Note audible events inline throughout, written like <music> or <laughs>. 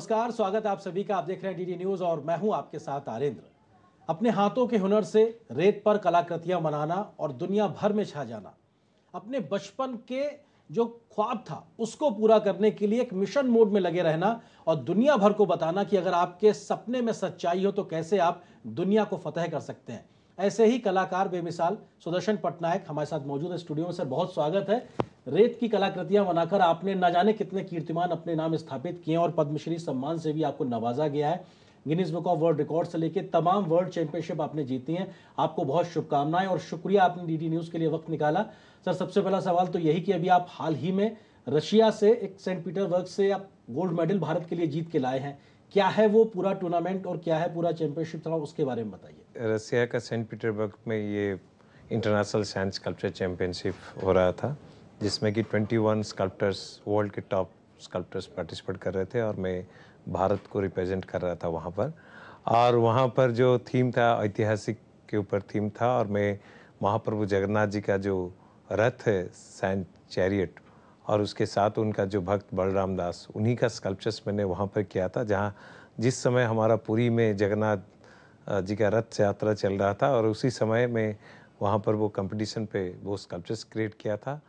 नमस्कार स्वागत आप सभी का आप देख रहे हैं डीडी न्यूज और मैं हूं आपके साथ आरेंद्र अपने हाथों के हुनर से रेत पर कलाकृतियां बनाना और दुनिया भर में छा जाना अपने बचपन के जो ख्वाब था उसको पूरा करने के लिए एक मिशन मोड में लगे रहना और दुनिया भर को बताना कि अगर आपके सपने में सच्चाई हो तो कैसे आप दुनिया को फतेह कर सकते हैं ऐसे ही कलाकार बेमिसाल सुदर्शन पटनायक हमारे साथ मौजूद है स्टूडियो में सर बहुत स्वागत है रेत की कलाकृतियां बनाकर आपने न जाने कितने कीर्तिमान अपने नाम स्थापित किए और पद्मश्री सम्मान से भी आपको नवाजा गया है Guinness book of world record से लेकर तमाम वर्ल्ड चैंपियनशिप आपने जीती हैं आपको बहुत शुभकामनाएं और शुक्रिया आपने डीडी न्यूज़ के लिए वक्त निकाला सर सबसे पहला सवाल तो यही कि अभी आप हाल ही में रशिया से एक सेंट पीटरबर्ग से आप गोल्ड मेडल भारत के लिए जीत के लाए हैं क्या है वो पूरा टूर्नामेंट और क्या है पूरा चैंपियनशिप थोड़ा उसके बारे में बताइए रसिया का सेंट पीटरबर्ग में ये इंटरनेशनल साइंस स्कल्पचर चैम्पियनशिप हो रहा था जिसमें कि 21 स्कल्पटर्स वर्ल्ड के टॉप स्कल्पटर्स पार्टिसिपेट कर रहे थे और मैं भारत को रिप्रेजेंट कर रहा था वहाँ पर और वहाँ पर जो थीम था ऐतिहासिक के ऊपर थीम था और मैं महाप्रभु जगन्नाथ जी का जो रथ है सैंट चैरियट और उसके साथ उनका जो भक्त बलराम दास उन्हीं का स्कल्पचर्स मैंने वहाँ पर किया था जहाँ जिस समय हमारा पुरी में जगन्नाथ जी का रथ यात्रा चल रहा था और उसी समय में वहाँ पर वो कंपटीशन पे वो स्कल्पचर्स क्रिएट किया था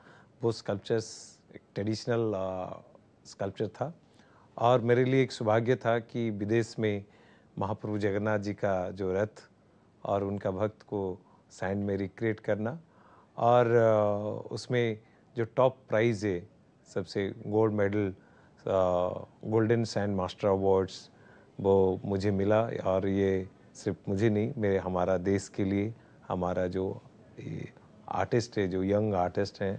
वो स्कल्पचर्स एक ट्रेडिशनल स्कल्पचर था और मेरे लिए एक सौभाग्य था कि विदेश में महाप्रभु जगन्नाथ जी का जो रथ और उनका भक्त को सैंड में रिक्रिएट करना और उसमें जो टॉप प्राइज़ है सबसे gold medal golden sand master awards वो मुझे मिला और ये सिर्फ मुझे नहीं मेरे हमारा देश के लिए हमारा जो आर्टिस्ट है जो यंग आर्टिस्ट हैं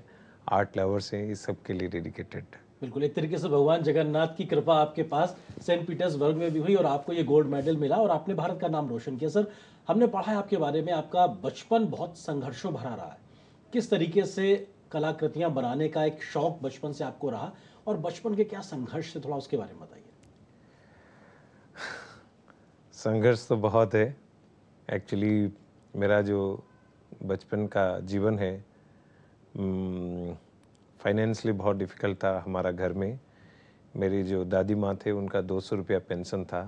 आर्ट लवर्स हैं इस सब के लिए डेडिकेटेड है बिल्कुल एक तरीके से भगवान जगन्नाथ की कृपा आपके पास सेंट पीटर्सबर्ग में भी हुई और आपको ये गोल्ड मेडल मिला और आपने भारत का नाम रोशन किया सर हमने पढ़ा है आपके बारे में आपका बचपन बहुत संघर्षों भरा रहा है किस तरीके से कलाकृतियाँ बनाने का एक शौक बचपन से आपको रहा और बचपन के क्या संघर्ष थे थोड़ा उसके बारे में बताइए संघर्ष तो बहुत है एक्चुअली मेरा जो बचपन का जीवन है फाइनेंशली बहुत डिफ़िकल्ट था हमारा घर में मेरी जो दादी माँ थे उनका दो सौ रुपया पेंशन था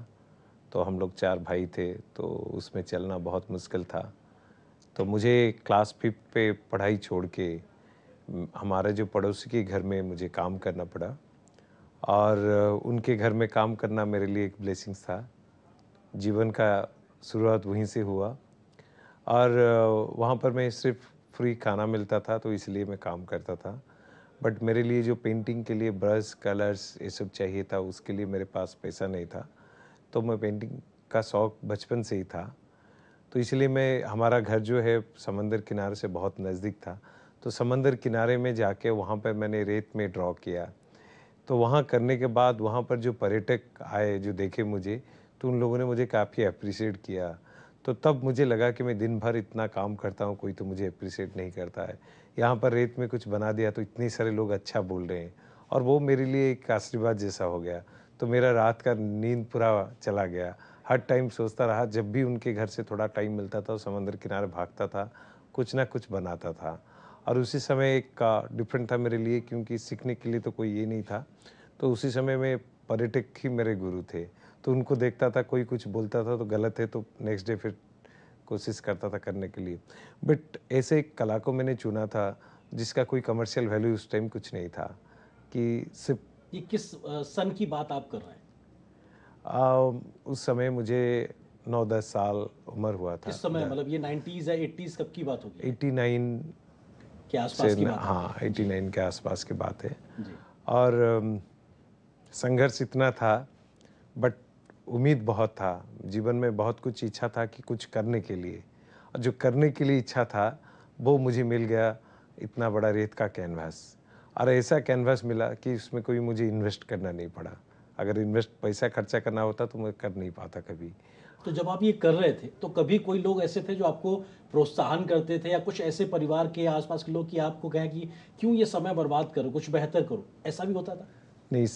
तो हम लोग चार भाई थे तो उसमें चलना बहुत मुश्किल था तो मुझे क्लास फिफ्थ पे पढ़ाई छोड़ के हमारे जो पड़ोसी के घर में मुझे काम करना पड़ा और उनके घर में काम करना मेरे लिए एक ब्लेसिंग्स था जीवन का शुरुआत वहीं से हुआ और वहाँ पर मैं सिर्फ फ्री खाना मिलता था तो इसलिए मैं काम करता था बट मेरे लिए जो पेंटिंग के लिए ब्रश कलर्स ये सब चाहिए था उसके लिए मेरे पास पैसा नहीं था तो मैं पेंटिंग का शौक़ बचपन से ही था तो इसलिए मैं हमारा घर जो है समंदर किनारे से बहुत नज़दीक था तो समंदर किनारे में जाके वहाँ पर मैंने रेत में ड्रॉ किया तो वहाँ करने के बाद वहाँ पर जो पर्यटक आए जो देखे मुझे तो उन लोगों ने मुझे काफ़ी अप्रिसिएट किया तो तब मुझे लगा कि मैं दिन भर इतना काम करता हूँ कोई तो मुझे अप्रिसिएट नहीं करता है यहाँ पर रेत में कुछ बना दिया तो इतने सारे लोग अच्छा बोल रहे हैं और वो मेरे लिए एक आशीर्वाद जैसा हो गया तो मेरा रात का नींद पूरा चला गया हर टाइम सोचता रहा जब भी उनके घर से थोड़ा टाइम मिलता था समंदर किनारे भागता था कुछ ना कुछ बनाता था और उसी समय एक डिफरेंट था मेरे लिए क्योंकि सीखने के लिए तो कोई ये नहीं था तो उसी समय में पर्यटक ही मेरे गुरु थे तो उनको देखता था कोई कुछ बोलता था तो गलत है तो नेक्स्ट डे फिर कोशिश करता था करने के लिए बट ऐसे एक कला को मैंने चुना था जिसका कोई कमर्शियल वैल्यू उस टाइम कुछ नहीं था कि सिर्फ ये किस सन की बात आप कर रहे हैं आ, उस समय मुझे नौ दस साल उम्र हुआ था इस समय मतलब ये 90s या 80s कब की बात होगी हाँ एटी नाइन के आसपास की बात है और संघर्ष इतना था बट उम्मीद बहुत था जीवन में बहुत कुछ इच्छा था कि कुछ करने के लिए और जो करने के लिए इच्छा था वो मुझे मिल गया इतना बड़ा रेत का कैनवास और ऐसा कैनवास मिला कि उसमें कोई मुझे इन्वेस्ट करना नहीं पड़ा अगर इन्वेस्ट पैसा खर्चा करना होता तो मैं कर नहीं पाता कभी तो जब आप ये कर रहे थे तो कभी कोई लोग ऐसे थे जो आपको प्रोत्साहन करते थे या कुछ ऐसे परिवार के आसपास के लोग कि आपको कहें कि क्यों ये समय बर्बाद करो कुछ बेहतर करो ऐसा भी होता था नहीं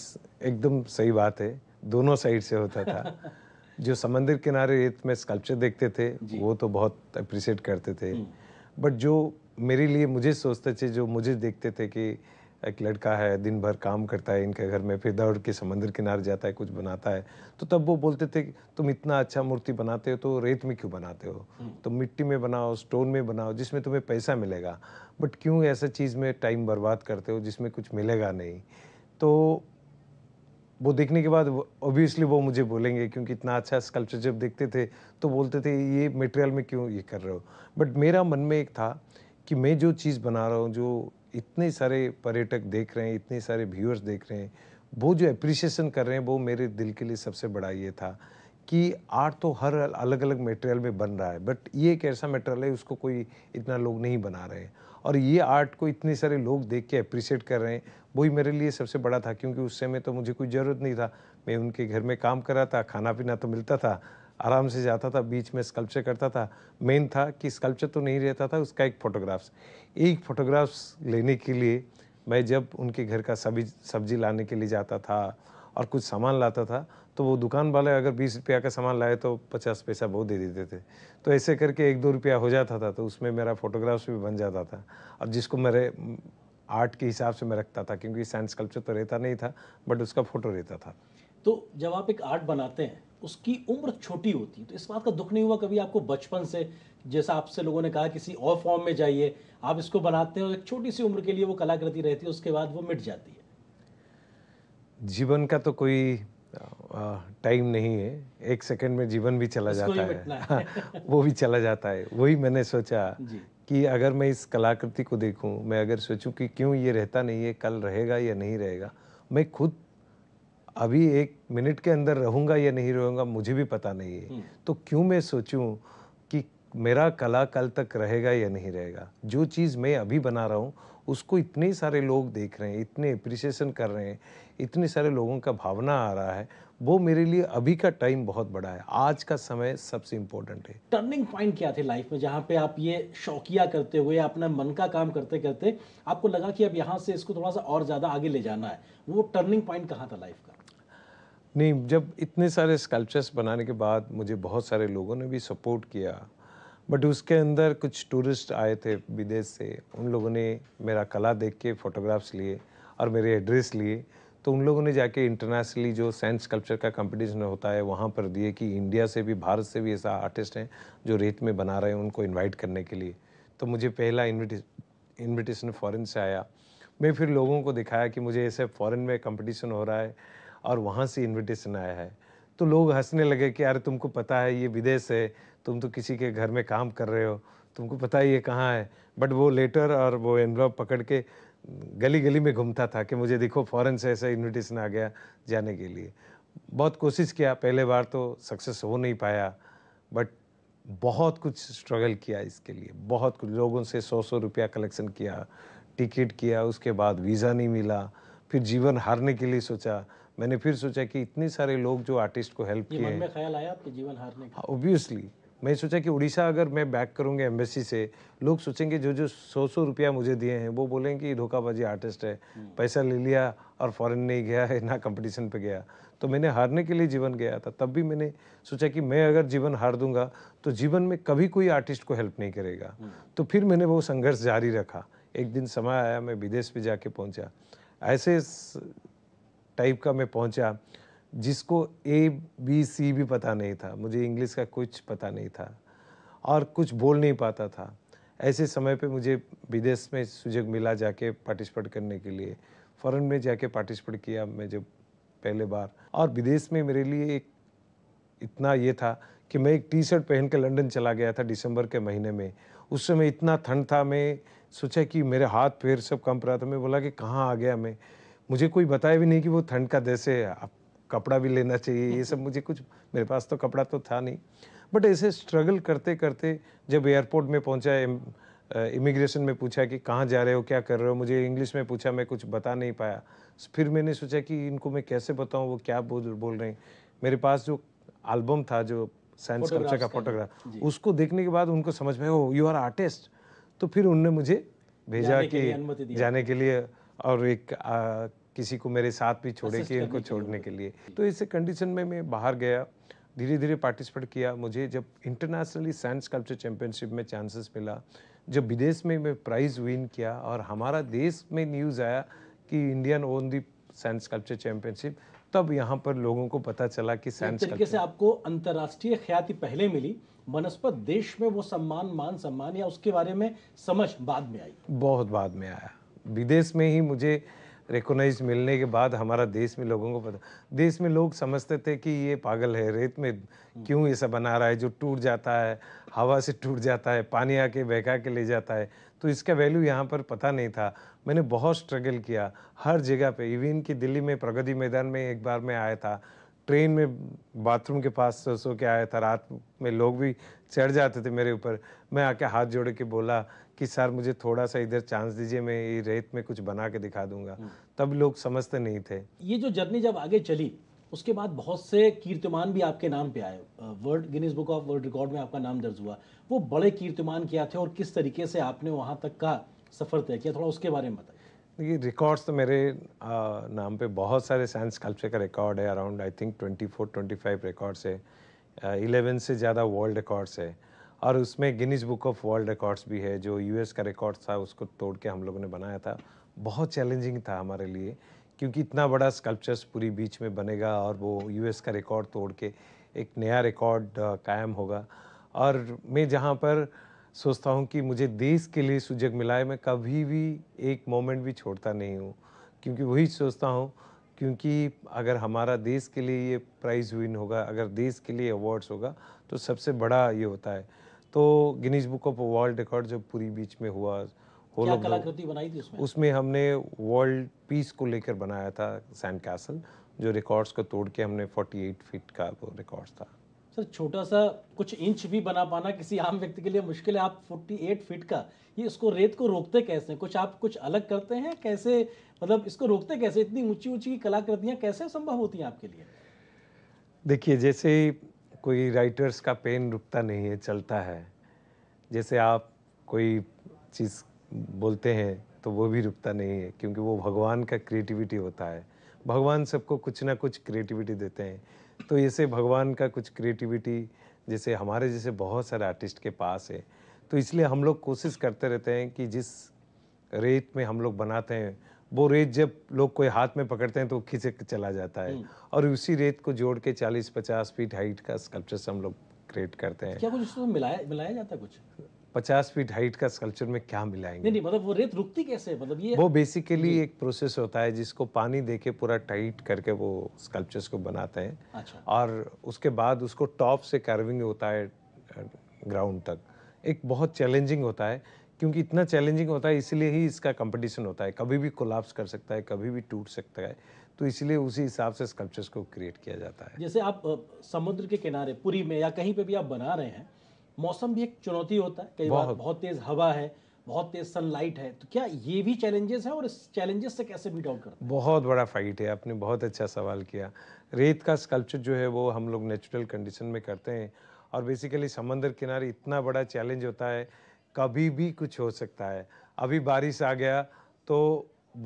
एकदम सही बात है दोनों साइड से होता था <laughs> जो समंदर किनारे रेत में स्कल्पचर देखते थे वो तो बहुत अप्रिशिएट करते थे बट हम्म। जो मेरे लिए मुझे सोचते थे जो मुझे देखते थे कि एक लड़का है दिन भर काम करता है इनके घर में फिर दौड़ के समंदर किनारे जाता है कुछ बनाता है तो तब वो बोलते थे तुम इतना अच्छा मूर्ति बनाते हो तो रेत में क्यों बनाते हो तुम हम्म। तो मिट्टी में बनाओ स्टोन में बनाओ जिसमें तुम्हें पैसा मिलेगा बट क्यों ऐसा चीज़ में टाइम बर्बाद करते हो जिसमें कुछ मिलेगा नहीं तो वो देखने के बाद ऑब्वियसली वो मुझे बोलेंगे क्योंकि इतना अच्छा स्कल्पचर जब देखते थे तो बोलते थे ये मटेरियल में क्यों ये कर रहे हो बट मेरा मन में एक था कि मैं जो चीज़ बना रहा हूँ जो इतने सारे पर्यटक देख रहे हैं इतने सारे व्यूअर्स देख रहे हैं वो जो अप्रिसिएशन कर रहे हैं वो मेरे दिल के लिए सबसे बड़ा ये था कि आर्ट तो हर अलग अलग मटेरियल में बन रहा है बट ये एक ऐसा मटेरियल है उसको कोई इतना लोग नहीं बना रहे हैं और ये आर्ट को इतने सारे लोग देख के अप्रिशिएट कर रहे हैं वही मेरे लिए सबसे बड़ा था क्योंकि उस समय तो मुझे कोई ज़रूरत नहीं था मैं उनके घर में काम कर रहा था खाना पीना तो मिलता था आराम से जाता था बीच में स्कल्पचर करता था मेन था कि स्कल्पचर तो नहीं रहता था उसका एक फोटोग्राफ्स एक फोटोग्राफ्स लेने के लिए मैं जब उनके घर का सभी सब्जी लाने के लिए जाता था और कुछ सामान लाता था तो वो दुकान वाले अगर बीस रुपया का सामान लाए तो पचास पैसा बहुत दे देते थे तो ऐसे करके एक दो रुपया हो जाता था तो उसमें मेरा फोटोग्राफ्स भी बन जाता था अब जिसको मेरे आर्ट के हिसाब से मैं रखता था क्योंकि साइंस कल्चर तो रहता नहीं था बट उसका फ़ोटो रहता था तो जब आप एक आर्ट बनाते हैं उसकी उम्र छोटी होती है तो इस बात का दुख नहीं हुआ कभी आपको बचपन से जैसा आपसे लोगों ने कहा किसी और फॉर्म में जाइए आप इसको बनाते हो एक छोटी सी उम्र के लिए वो कलाकृति रहती है उसके बाद वो मिट जाती है जीवन का तो कोई टाइम नहीं है एक सेकंड में जीवन भी चला जाता है, है। हाँ, वो भी चला जाता है वही मैंने सोचा कि अगर मैं इस कलाकृति को देखूं मैं अगर सोचूं कि क्यों ये रहता नहीं है कल रहेगा या नहीं रहेगा मैं खुद अभी एक मिनट के अंदर रहूँगा या नहीं रहूँगा मुझे भी पता नहीं है हम्म। तो क्यों मैं सोचूं कि मेरा कला कल तक रहेगा या नहीं रहेगा जो चीज़ मैं अभी बना रहा हूँ उसको इतने सारे लोग देख रहे हैं इतने अप्रिसिएशन कर रहे हैं इतने सारे लोगों का भावना आ रहा है वो मेरे लिए अभी का टाइम बहुत बड़ा है आज का समय सबसे इम्पोर्टेंट है टर्निंग पॉइंट क्या थे लाइफ में जहाँ पे आप ये शौकिया करते हुए अपना मन का काम करते करते आपको लगा कि अब यहाँ से इसको थोड़ा सा और ज़्यादा आगे ले जाना है वो टर्निंग पॉइंट कहाँ था लाइफ का नहीं जब इतने सारे स्कल्पचर्स बनाने के बाद मुझे बहुत सारे लोगों ने भी सपोर्ट किया बट उसके अंदर कुछ टूरिस्ट आए थे विदेश से उन लोगों ने मेरा कला देख के फ़ोटोग्राफ्स लिए और मेरे एड्रेस लिए तो उन लोगों ने जाके इंटरनेशनली जो सैंस स्कल्पचर का कंपटीशन होता है वहाँ पर दिए कि इंडिया से भी भारत से भी ऐसा आर्टिस्ट हैं जो रेत में बना रहे हैं उनको इनवाइट करने के लिए तो मुझे पहला इन्विटेशन फ़ॉरन से आया मैं फिर लोगों को दिखाया कि मुझे ऐसे फ़ॉरन में कंपटीशन हो रहा है और वहाँ से इन्विटेशन आया है तो लोग हंसने लगे कि अरे तुमको पता है ये विदेश है तुम तो किसी के घर में काम कर रहे हो तुमको पता है ये कहाँ है बट वो लेटर और वो एनवलप पकड़ के गली गली में घूमता था कि मुझे देखो फ़ौरन से ऐसा इन्विटेशन आ गया जाने के लिए बहुत कोशिश किया पहले बार तो सक्सेस हो नहीं पाया बट बहुत कुछ स्ट्रगल किया इसके लिए बहुत कुछ लोगों से सौ सौ रुपया कलेक्शन किया टिकट किया उसके बाद वीज़ा नहीं मिला फिर जीवन हारने के लिए सोचा मैंने फिर सोचा कि इतने सारे लोग जो आर्टिस्ट को हेल्प किए हैं ख्याल आया आपके जीवन हारने का ऑब्वियसली मैं सोचा कि उड़ीसा अगर मैं बैक करूंगे एम्बेसी से लोग सोचेंगे जो जो सौ सौ रुपया मुझे दिए हैं वो बोलेंगे कि धोखाबाजी आर्टिस्ट है हम्म। पैसा ले लिया और फॉरेन नहीं गया है ना कंपटीशन पे गया तो मैंने हारने के लिए जीवन गया था तब भी मैंने सोचा कि मैं अगर जीवन हार दूंगा तो जीवन में कभी कोई आर्टिस्ट को हेल्प नहीं करेगा हम्म। तो फिर मैंने वो संघर्ष जारी रखा एक दिन समय आया मैं विदेश भी जाके पहुँचा ऐसे टाइप का मैं पहुंचा जिसको ए बी सी भी पता नहीं था मुझे इंग्लिश का कुछ पता नहीं था और कुछ बोल नहीं पाता था ऐसे समय पे मुझे विदेश में सुजग मिला जाके पार्टिसिपेट करने के लिए फॉरन में जाके पार्टिसिपेट किया मैं जब पहले बार और विदेश में मेरे लिए एक इतना ये था कि मैं एक टी शर्ट पहन के लंदन चला गया था दिसंबर के महीने में उस समय इतना ठंड था मैं सोचा कि मेरे हाथ पैर सब कंप रहा था मैं बोला कि कहाँ आ गया मैं मुझे कोई बताया भी नहीं कि वो ठंड का जैसे आप कपड़ा भी लेना चाहिए ये सब मुझे कुछ मेरे पास तो कपड़ा तो था नहीं बट ऐसे स्ट्रगल करते करते जब एयरपोर्ट में पहुंचा इमिग्रेशन में पूछा कि कहाँ जा रहे हो क्या कर रहे हो मुझे इंग्लिश में पूछा मैं कुछ बता नहीं पाया फिर मैंने सोचा कि इनको मैं कैसे बताऊँ वो क्या बोल बोल रहे हैं मेरे पास जो एल्बम था जो साइंस कल्चर का फोटोग्राफ उसको देखने के बाद उनको समझ में हो यू आर आर्टिस्ट तो फिर उनने मुझे भेजा कि जाने के लिए और एक किसी को मेरे साथ भी छोड़े कि इनको छोड़ने के लिए तो इस कंडीशन में मैं बाहर गया धीरे धीरे पार्टिसिपेट किया मुझे जब इंटरनेशनली साइंस कल्चर चैम्पियनशिप में चांसेस मिला जब विदेश में मैं प्राइज़ विन किया और हमारा देश में न्यूज़ आया कि Indian won the science culture championship तब यहाँ पर लोगों को पता चला कि साइंस तो तरीके से आपको अंतर्राष्ट्रीय ख्याति पहले मिली बनस्पत देश में वो सम्मान मान सम्मान या उसके बारे में समझ बाद में आई बहुत बाद में आया विदेश में ही मुझे रिकोनाइज मिलने के बाद हमारा देश में लोगों को पता देश में लोग समझते थे कि ये पागल है रेत में क्यों ये सब बना रहा है जो टूट जाता है हवा से टूट जाता है पानी आके बहका के ले जाता है तो इसका वैल्यू यहाँ पर पता नहीं था मैंने बहुत स्ट्रगल किया हर जगह पे इवन कि दिल्ली में प्रगति मैदान में एक बार मैं आया था ट्रेन में बाथरूम के पास सो सो के आया था रात में लोग भी चढ़ जाते थे मेरे ऊपर मैं आके हाथ जोड़ के बोला कि सर मुझे थोड़ा सा इधर चांस दीजिए मैं ये रेत में कुछ बना के दिखा दूंगा हम्म। तब लोग समझते नहीं थे ये जो जर्नी जब आगे चली उसके बाद बहुत से कीर्तिमान भी आपके नाम पे आए world Guinness book of world record में आपका नाम दर्ज हुआ वो बड़े कीर्तिमान किया थे और किस तरीके से आपने वहाँ तक का सफ़र तय किया थोड़ा उसके बारे में बताइए देखिए रिकॉर्ड्स तो मेरे आ, नाम पे बहुत सारे साइंस कल्चर का रिकॉर्ड है अराउंड आई थिंक 24 25 रिकॉर्ड्स है इलेवन से ज़्यादा वर्ल्ड रिकॉर्ड्स है और उसमें Guinness book of world records भी है जो यूएस का रिकॉर्ड था उसको तोड़ के हम लोगों ने बनाया था बहुत चैलेंजिंग था हमारे लिए क्योंकि इतना बड़ा स्कल्पचर्स पूरी बीच में बनेगा और वो यूएस का रिकॉर्ड तोड़ के एक नया रिकॉर्ड कायम होगा और मैं जहाँ पर सोचता हूँ कि मुझे देश के लिए सुजग मिला है मैं कभी भी एक मोमेंट भी छोड़ता नहीं हूँ क्योंकि वही सोचता हूँ क्योंकि अगर हमारा देश के लिए ये प्राइज़ विन होगा अगर देश के लिए अवार्ड्स होगा तो सबसे बड़ा ये होता है तो Guinness book of world record जो पूरी बीच में हुआ क्या कलाकृति बनाई थी उसमें उसमें हमने वर्ल्ड पीस को लेकर बनाया था सैंड कैसल जो रिकॉर्ड्स को तोड़ के हमने 48 फीट का वो रिकॉर्ड्स था सर छोटा सा कुछ इंच भी बना पाना किसी आम व्यक्ति के लिए मुश्किल है आप 48 फीट का ये इसको रेत को रोकते कैसे कुछ आप कुछ अलग करते हैं कैसे मतलब इसको रोकते कैसे इतनी ऊंची ऊंची कलाकृतियाँ कैसे संभव होती हैं आपके लिए देखिए जैसे कोई राइटर्स का पेन रुकता नहीं है चलता है जैसे आप कोई चीज़ बोलते हैं तो वो भी रुकता नहीं है क्योंकि वो भगवान का क्रिएटिविटी होता है भगवान सबको कुछ ना कुछ क्रिएटिविटी देते हैं तो ऐसे भगवान का कुछ क्रिएटिविटी जैसे हमारे जैसे बहुत सारे आर्टिस्ट के पास है तो इसलिए हम लोग कोशिश करते रहते हैं कि जिस रेत में हम लोग बनाते हैं वो रेत जब लोग कोई हाथ में पकड़ते हैं तो खिसक चला जाता है हम्म। और उसी रेत को जोड़ के 40-50 फीट हाइट का स्कल्पचर हम लोग क्रिएट करते हैं क्या कुछ उसमें तो मिलाया मिलाया जाता है कुछ पचास फीट हाइट का स्कल्पचर में क्या मिलाएंगे नहीं, नहीं मतलब वो रेत रुकती कैसे मतलब ये वो बेसिकली एक प्रोसेस होता है जिसको पानी देके पूरा टाइट करके वो स्कल्पचर्स को बनाते हैं अच्छा। और उसके बाद उसको टॉप से कार्विंग होता है ग्राउंड तक एक बहुत चैलेंजिंग होता है क्योंकि इतना चैलेंजिंग होता है इसलिए ही इसका कंपटीशन होता है कभी भी कोलाप्स कर सकता है कभी भी टूट सकता है तो इसलिए उसी हिसाब से स्कल्पचर्स को क्रिएट किया जाता है जैसे आप समुद्र के किनारे पुरी में या कहीं पे भी आप बना रहे हैं मौसम भी एक चुनौती होता है कई बार बहुत तेज़ हवा है बहुत तेज सनलाइट है तो क्या ये भी चैलेंजेस है और इस चैलेंजेस से कैसे बीट आउट करते हैं बहुत बड़ा फाइट है आपने बहुत अच्छा सवाल किया रेत का स्कल्पचर जो है वो हम लोग नेचुरल कंडीशन में करते हैं और बेसिकली समंदर किनारे इतना बड़ा चैलेंज होता है कभी भी कुछ हो सकता है अभी बारिश आ गया तो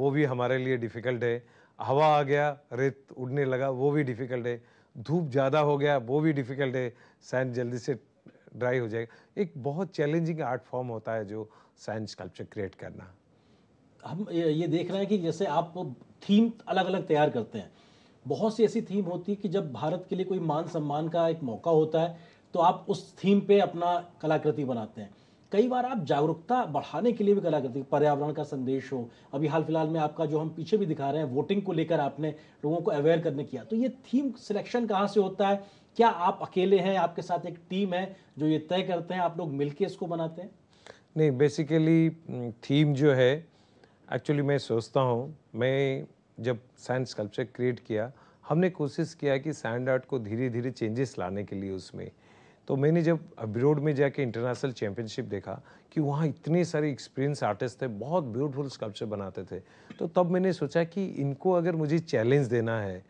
वो भी हमारे लिए डिफ़िकल्ट है हवा आ गया रेत उड़ने लगा वो भी डिफ़िकल्ट है धूप ज़्यादा हो गया वो भी डिफ़िकल्ट है साइंस जल्दी से ड्राई हो जाएगा एक बहुत चैलेंजिंग आर्ट फॉर्म होता है जो साइंस स्कल्पचर क्रिएट करना हम ये देख रहे हैं कि जैसे आप थीम अलग अलग तैयार करते हैं बहुत सी ऐसी थीम होती है कि जब भारत के लिए कोई मान सम्मान का एक मौका होता है तो आप उस थीम पे अपना कलाकृति बनाते हैं कई बार आप जागरूकता बढ़ाने के लिए भी कला हैं पर्यावरण का संदेश हो अभी हाल फिलहाल में आपका जो हम पीछे भी दिखा रहे हैं वोटिंग को लेकर आपने लोगों को अवेयर करने किया तो ये थीम सिलेक्शन कहाँ से होता है क्या आप अकेले हैं आपके साथ एक टीम है जो ये तय करते हैं आप लोग मिलके इसको बनाते हैं नहीं बेसिकली थीम mm, जो है एक्चुअली मैं सोचता हूँ मैं जब सैंड स्कल्पचर क्रिएट किया हमने कोशिश किया कि सैंड आर्ट को धीरे धीरे चेंजेस लाने के लिए उसमें तो मैंने जब अब्रोड में जाके इंटरनेशनल चैम्पियनशिप देखा कि वहाँ इतने सारे एक्सपीरियंस आर्टिस्ट थे बहुत ब्यूटीफुल स्कल्पचर बनाते थे तो तब मैंने सोचा कि इनको अगर मुझे चैलेंज देना है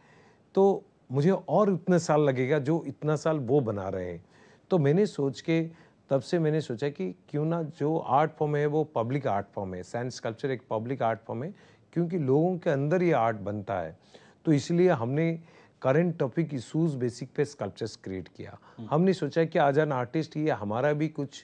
तो मुझे और इतने साल लगेगा जो इतना साल वो बना रहे हैं तो मैंने सोच के तब से मैंने सोचा कि क्यों ना जो आर्ट फॉर्म है वो पब्लिक आर्ट फॉर्म है साइंस स्कल्पचर एक पब्लिक आर्ट फॉर्म है क्योंकि लोगों के अंदर ये आर्ट बनता है तो इसलिए हमने करंट टॉपिक इशूज बेसिक पे स्कल्पचर्स क्रिएट किया हम्म। हमने सोचा कि आज एन आर्टिस्ट ये हमारा भी कुछ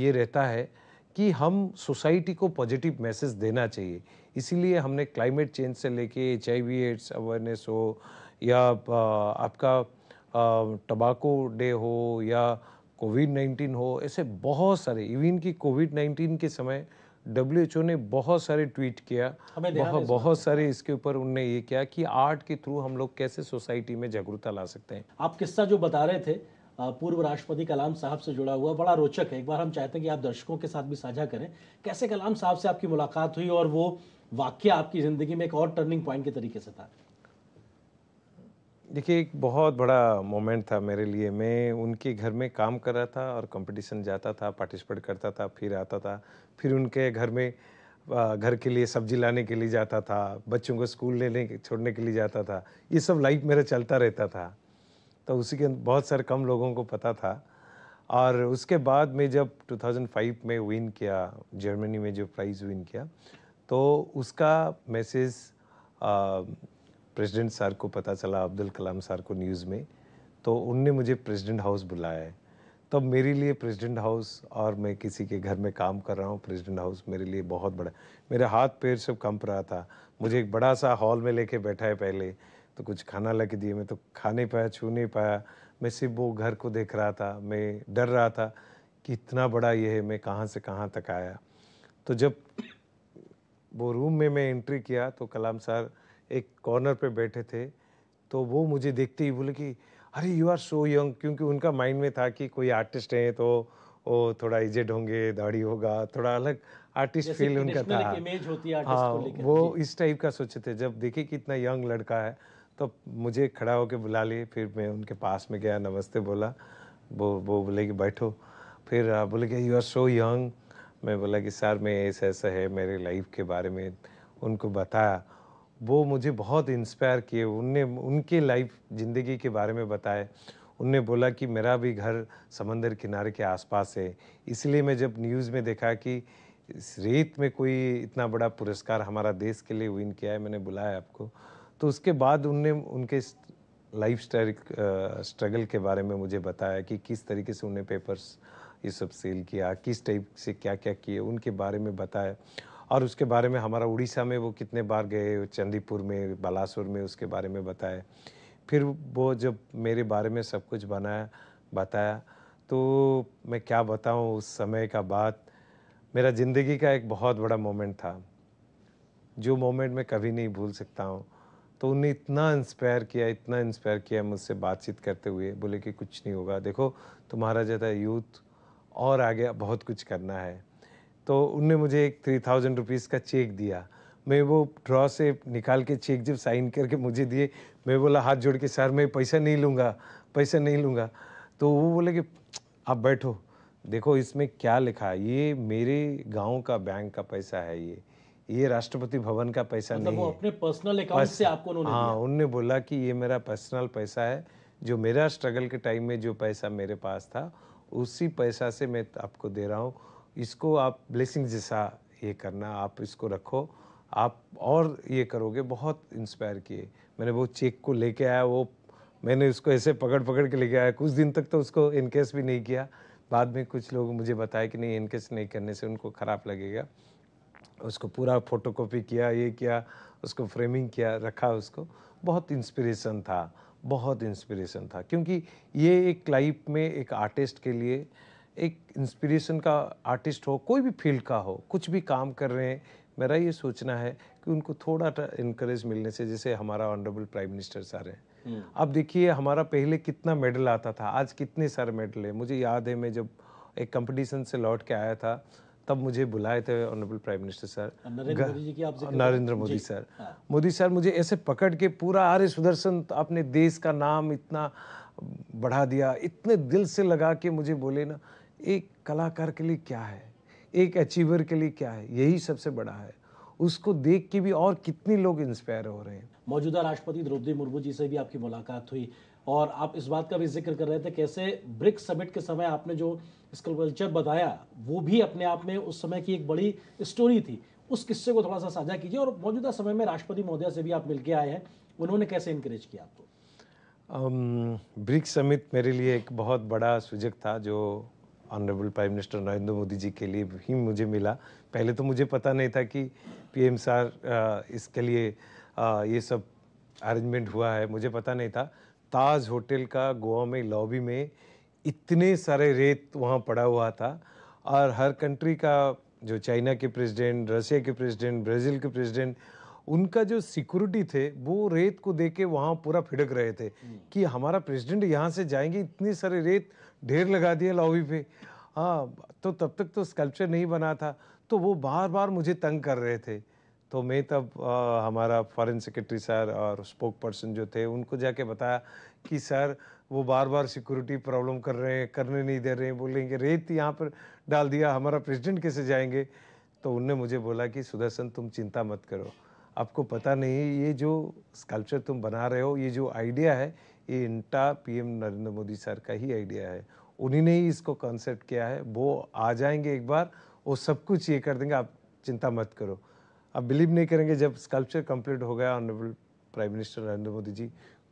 ये रहता है कि हम सोसाइटी को पॉजिटिव मैसेज देना चाहिए इसीलिए हमने क्लाइमेट चेंज से लेके एच एड्स अवेयरनेस हो या आपका टबाको डे हो या कोविड 19 हो ऐसे बहुत सारे इवन कि कोविड 19 के समय डब्ल्यू ने बहुत सारे ट्वीट किया बहुत बहुत सारे इसके ऊपर उनने ये किया कि आर्ट के थ्रू हम लोग कैसे सोसाइटी में जागरूकता ला सकते हैं आप किस्सा जो बता रहे थे पूर्व राष्ट्रपति कलाम साहब से जुड़ा हुआ बड़ा रोचक है एक बार हम चाहते हैं कि आप दर्शकों के साथ भी साझा करें कैसे कलाम साहब से आपकी मुलाकात हुई और वो वाक्य आपकी ज़िंदगी में एक और टर्निंग पॉइंट के तरीके से था देखिए एक बहुत बड़ा मोमेंट था मेरे लिए मैं उनके घर में काम कर रहा था और कंपटीशन जाता था पार्टिसिपेट करता था फिर आता था फिर उनके घर में घर के लिए सब्जी लाने के लिए जाता था बच्चों को स्कूल लेने छोड़ने के लिए जाता था ये सब लाइफ मेरा चलता रहता था तो उसी के बहुत सारे कम लोगों को पता था और उसके बाद में जब 2005 में विन किया जर्मनी में जो प्राइज़ विन किया तो उसका मैसेज प्रेसिडेंट सर को पता चला अब्दुल कलाम सर को न्यूज़ में तो उनने मुझे प्रेसिडेंट हाउस बुलाया है तब तो मेरे लिए प्रेसिडेंट हाउस और मैं किसी के घर में काम कर रहा हूँ प्रेसिडेंट हाउस मेरे लिए बहुत बड़ा मेरे हाथ पैर सब कंप रहा था मुझे एक बड़ा सा हॉल में लेके बैठा है पहले तो कुछ खाना लग दिए मैं तो खा नहीं पाया छू नहीं पाया मैं सिर्फ वो घर को देख रहा था मैं डर रहा था कि इतना बड़ा ये है मैं कहाँ से कहाँ तक आया तो जब वो रूम में मैं एंट्री किया तो कलाम सर एक कॉर्नर पे बैठे थे तो वो मुझे देखते ही बोले कि अरे यू आर सो यंग क्योंकि उनका माइंड में था कि कोई आर्टिस्ट हैं तो वो थोड़ा इजेड होंगे दाढ़ी होगा थोड़ा अलग आर्टिस्ट फील उनका था इमेज होती है हाँ वो इस टाइप का सोचे थे जब देखे कि इतना यंग लड़का है तो मुझे खड़ा होकर बुला लिए फिर मैं उनके पास में गया नमस्ते बोला वो वो बोले कि बैठो फिर बोले कि यू आर सो यंग मैं बोला कि सर मैं ऐसा ऐसा है मेरे लाइफ के बारे में उनको बताया वो मुझे बहुत इंस्पायर किए उनने उनके लाइफ ज़िंदगी के बारे में बताए उनने बोला कि मेरा भी घर समंदर किनारे के आसपास है इसलिए मैं जब न्यूज़ में देखा कि रेत में कोई इतना बड़ा पुरस्कार हमारा देश के लिए विन किया है मैंने बुलाया आपको तो उसके बाद उनने उनके लाइफ स्ट्रगल के बारे में मुझे बताया कि किस तरीके से उन्हें पेपर्स ये सब सेल किया किस टाइप से क्या क्या किए उनके बारे में बताया और उसके बारे में हमारा उड़ीसा में वो कितने बार गए चंदीपुर में बालासुर में उसके बारे में बताए फिर वो जब मेरे बारे में सब कुछ बनाया बताया तो मैं क्या बताऊँ उस समय का बात मेरा ज़िंदगी का एक बहुत बड़ा मोमेंट था जो मोमेंट मैं कभी नहीं भूल सकता हूँ तो उन्हें इतना इंस्पायर किया इतना इंस्पायर किया मुझसे बातचीत करते हुए बोले कि कुछ नहीं होगा देखो तुम्हारा जैसा यूथ और आगे बहुत कुछ करना है तो उनने मुझे एक थ्री थाउजेंड रुपीज़ का चेक दिया मैं वो ड्रॉ से निकाल के चेक जब साइन करके मुझे दिए मैं बोला हाथ जोड़ के सर मैं पैसा नहीं लूँगा पैसा नहीं लूँगा तो वो बोले कि आप बैठो देखो इसमें क्या लिखा ये मेरे गांव का बैंक का पैसा है ये ये राष्ट्रपति भवन का पैसा मतलब नहीं वो अपने पर्सनल अकाउंट से आपको उन्होंने हाँ उनने बोला कि ये मेरा पर्सनल पैसा है जो मेरा स्ट्रगल के टाइम में जो पैसा मेरे पास था उसी पैसा से मैं आपको दे रहा हूँ इसको आप ब्लेसिंग जैसा ये करना आप इसको रखो आप और ये करोगे बहुत इंस्पायर किए मैंने वो चेक को लेके आया वो मैंने उसको ऐसे पकड़ पकड़ के लेके आया कुछ दिन तक तो उसको इनकेस भी नहीं किया बाद में कुछ लोग मुझे बताया कि नहीं इनकेस नहीं करने से उनको ख़राब लगेगा उसको पूरा फोटोकॉपी किया ये किया उसको फ्रेमिंग किया रखा उसको बहुत इंस्पिरेशन था बहुत इंस्पिरेशन था क्योंकि ये एक लाइफ में एक आर्टिस्ट के लिए एक इंस्पिरेशन का आर्टिस्ट हो कोई भी फील्ड का हो कुछ भी काम कर रहे हैं मेरा ये सोचना है कि उनको थोड़ा सा इनक्रेज मिलने से जैसे हमारा ऑनरेबल प्राइम मिनिस्टर सर हैं हम्म। अब देखिए हमारा पहले कितना मेडल आता था आज कितने सारे मेडल है मुझे याद है मैं जब एक कंपटीशन से लौट के आया था तब मुझे बुलाए थे honourable prime minister sir Narendra Modi sir Modi sir हाँ। मुझे ऐसे पकड़ के पूरा आर्य सुदर्शन अपने देश का नाम इतना बढ़ा दिया इतने दिल से लगा के मुझे बोले ना एक कलाकार के लिए क्या है एक अचीवर के लिए क्या है यही सबसे बड़ा है उसको देख के भी और कितने लोग इंस्पायर हो रहे हैं मौजूदा राष्ट्रपति द्रौपदी मुर्मू जी से भी आपकी मुलाकात हुई और आप इस बात का भी जिक्र कर रहे थे कैसे ब्रिक्स समिट के समय आपने जो स्कल्पल्चर बताया वो भी अपने आप में उस समय की एक बड़ी स्टोरी थी उस किस्से को थोड़ा सा साझा कीजिए और मौजूदा समय में राष्ट्रपति महोदय से भी आप मिल के आए हैं उन्होंने कैसे इनक्रेज किया आपको ब्रिक्स समिट मेरे लिए एक बहुत बड़ा सुजग था जो honourable prime minister Narendra Modi ji के लिए ही मुझे मिला पहले तो मुझे पता नहीं था कि एम सार इसके लिए ये सब अरेंजमेंट हुआ है मुझे पता नहीं था ताज होटल का गोवा में लॉबी में इतने सारे रेत वहाँ पड़ा हुआ था और हर कंट्री का जो चाइना के प्रेसिडेंट रसिया के प्रेसिडेंट ब्राज़ील के प्रेसिडेंट उनका जो सिक्योरिटी थे वो रेत को दे के वहाँ पूरा फिड़क रहे थे हम्म। कि हमारा प्रेसिडेंट यहाँ से जाएंगे इतने सारे रेत ढेर लगा दिया लॉबी पे हाँ तो तब तक तो स्कल्पचर नहीं बना था तो वो बार बार मुझे तंग कर रहे थे तो मैं तब आ, हमारा फॉरेन सेक्रेटरी सर और स्पोक पर्सन जो थे उनको जाके बताया कि सर वो बार बार सिक्योरिटी प्रॉब्लम कर रहे हैं करने नहीं दे रहे हैं बोलेंगे रेत यहाँ पर डाल दिया हमारा प्रेसिडेंट कैसे जाएंगे तो उनने मुझे बोला कि सुदर्शन तुम चिंता मत करो आपको पता नहीं ये जो स्कल्पचर तुम बना रहे हो ये जो आइडिया है ये इंटा पीएम नरेंद्र मोदी सर का ही आइडिया है उन्हीं ने ही इसको कॉन्सेप्ट किया है वो आ जाएंगे एक बार वो सब कुछ ये कर देंगे आप चिंता मत करो आप बिलीव नहीं करेंगे जब स्कल्पचर कंप्लीट हो गया honourable prime minister Narendra Modi ji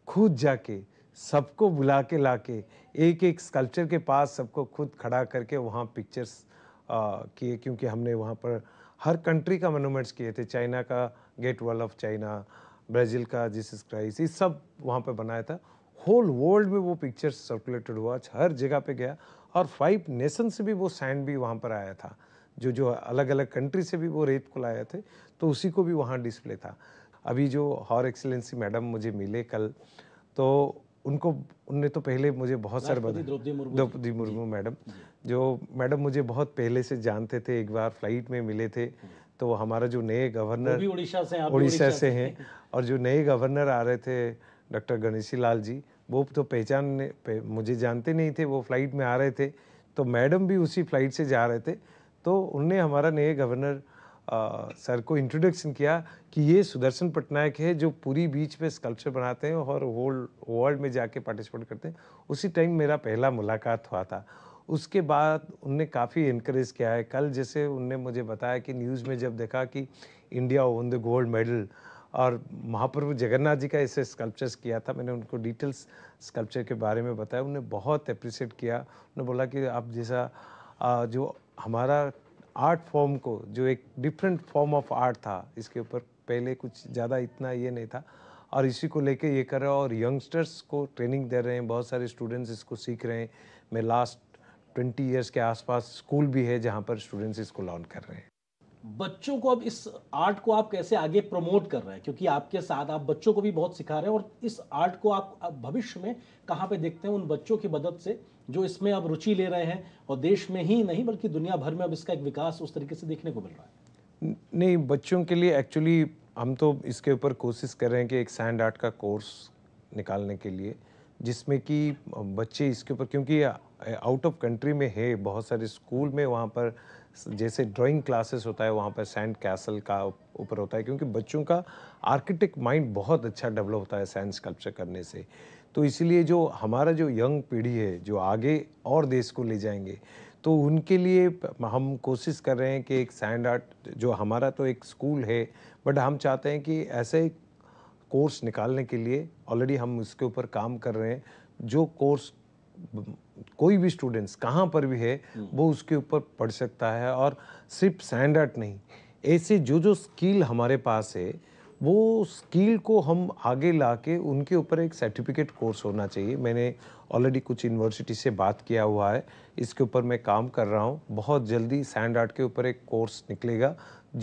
खुद जाके सबको बुला के ला के एक एक स्कल्पचर के पास सबको खुद खड़ा करके वहाँ पिक्चर्स किए क्योंकि हमने वहाँ पर हर कंट्री का मोनूमेंट्स किए थे चाइना का great wall of China Brazil का जीसस क्राइस्ट ये सब वहाँ पर बनाया था होल वर्ल्ड में वो पिक्चर सर्कुलेटेड हुआ हर जगह पे गया और फाइव नेशन से भी वो सैंड भी वहाँ पर आया था जो जो अलग अलग कंट्री से भी वो रेत को लाए थे तो उसी को भी वहाँ डिस्प्ले था अभी जो हॉर एक्सीलेंसी मैडम मुझे मिले कल तो उनको उनने तो पहले मुझे बहुत सारे बता द्रौपदी मुर्मू मैडम जो मैडम मुझे बहुत पहले से जानते थे एक बार फ्लाइट में मिले थे तो हमारा जो नए गवर्नर उड़ीसा से उड़ीसा से हैं और जो नए गवर्नर आ रहे थे डॉक्टर गणेशी लाल जी वो तो पहचान पे, मुझे जानते नहीं थे वो फ्लाइट में आ रहे थे तो मैडम भी उसी फ्लाइट से जा रहे थे तो उनने हमारा नए गवर्नर आ, सर को इंट्रोडक्शन किया कि ये सुदर्शन पटनायक है जो पूरी बीच पे स्कल्पचर बनाते हैं और होल वर्ल्ड में जाके पार्टिसिपेट करते हैं उसी टाइम मेरा पहला मुलाकात हुआ था उसके बाद उनने काफ़ी इनक्रेज किया है कल जैसे उनने मुझे बताया कि न्यूज़ में जब देखा कि India won the gold medal और महाप्रभु जगन्नाथ जी का ऐसे स्कल्पचर्स किया था मैंने उनको डिटेल्स स्कल्पचर के बारे में बताया उन्हें बहुत अप्रिशिएट किया उन्होंने बोला कि आप जैसा जो हमारा आर्ट फॉर्म को जो एक डिफरेंट फॉर्म ऑफ आर्ट था इसके ऊपर पहले कुछ ज़्यादा इतना ये नहीं था और इसी को लेके ये कर रहे और यंगस्टर्स को ट्रेनिंग दे रहे हैं बहुत सारे स्टूडेंट्स इसको सीख रहे हैं मैं लास्ट ट्वेंटी ईयर्स के आसपास स्कूल भी है जहाँ पर स्टूडेंट्स इसको लॉन्च कर रहे हैं बच्चों को अब इस आर्ट को आप कैसे आगे प्रमोट कर रहे हैं क्योंकि आपके साथ आप बच्चों को भी बहुत सिखा रहे हैं और इस आर्ट को आप भविष्य में कहाँ पे देखते हैं उन बच्चों की मदद से जो इसमें अब रुचि ले रहे हैं और देश में ही नहीं बल्कि दुनिया भर में अब इसका एक विकास उस तरीके से देखने को मिल रहा है नहीं बच्चों के लिए एक्चुअली हम तो इसके ऊपर कोशिश कर रहे हैं कि एक सैंड आर्ट का कोर्स निकालने के लिए जिसमें कि बच्चे इसके ऊपर क्योंकि आउट ऑफ कंट्री में है बहुत सारे स्कूल में वहाँ पर जैसे ड्राइंग क्लासेस होता है वहाँ पर सैंड कैसल का ऊपर होता है क्योंकि बच्चों का आर्किटेक माइंड बहुत अच्छा डेवलप होता है सैंड स्कल्पचर करने से तो इसलिए जो हमारा जो यंग पीढ़ी है जो आगे और देश को ले जाएंगे तो उनके लिए हम कोशिश कर रहे हैं कि एक सैंड आर्ट जो हमारा तो एक स्कूल है बट हम चाहते हैं कि ऐसे कोर्स निकालने के लिए ऑलरेडी हम उसके ऊपर काम कर रहे हैं जो कोर्स कोई भी स्टूडेंट्स कहाँ पर भी है वो उसके ऊपर पढ़ सकता है और सिर्फ स्टैंडर्ड नहीं ऐसे जो जो स्किल हमारे पास है वो स्किल को हम आगे ला के उनके ऊपर एक सर्टिफिकेट कोर्स होना चाहिए मैंने ऑलरेडी कुछ यूनिवर्सिटी से बात किया हुआ है इसके ऊपर मैं काम कर रहा हूँ बहुत जल्दी सैंड आर्ट के ऊपर एक कोर्स निकलेगा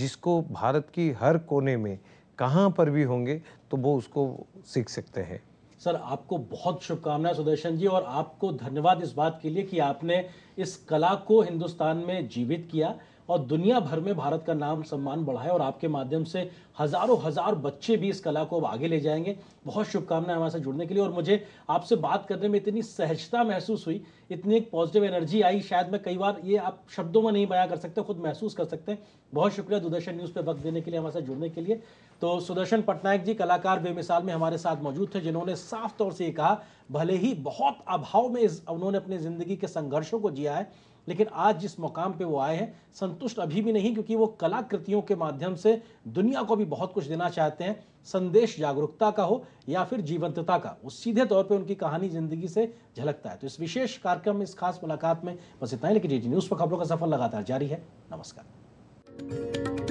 जिसको भारत की हर कोने में कहाँ पर भी होंगे तो वो उसको सीख सकते हैं सर आपको बहुत शुभकामनाएं सुदर्शन जी और आपको धन्यवाद इस बात के लिए कि आपने इस कला को हिंदुस्तान में जीवित किया और दुनिया भर में भारत का नाम सम्मान बढ़ाए और आपके माध्यम से हज़ारों हज़ार बच्चे भी इस कला को अब आगे ले जाएंगे बहुत शुभकामनाएं हमारे साथ जुड़ने के लिए और मुझे आपसे बात करने में इतनी सहजता महसूस हुई इतनी एक पॉजिटिव एनर्जी आई शायद मैं कई बार ये आप शब्दों में नहीं बयां कर सकते खुद महसूस कर सकते हैं बहुत शुक्रिया दूरदर्शन न्यूज़ पर वक्त देने के लिए हमारे साथ जुड़ने के लिए तो सुदर्शन पटनायक जी कलाकार बेमिसाल में हमारे साथ मौजूद थे जिन्होंने साफ तौर से ये कहा भले ही बहुत अभाव में उन्होंने अपनी ज़िंदगी के संघर्षों को जिया है लेकिन आज जिस मुकाम पे वो आए हैं संतुष्ट अभी भी नहीं क्योंकि वो कलाकृतियों के माध्यम से दुनिया को भी बहुत कुछ देना चाहते हैं संदेश जागरूकता का हो या फिर जीवंतता का वो सीधे तौर पे उनकी कहानी जिंदगी से झलकता है तो इस विशेष कार्यक्रम में इस खास मुलाकात में बस इतना ही लेकिन जी न्यूज़ पर खबरों का सफर लगातार जारी है नमस्कार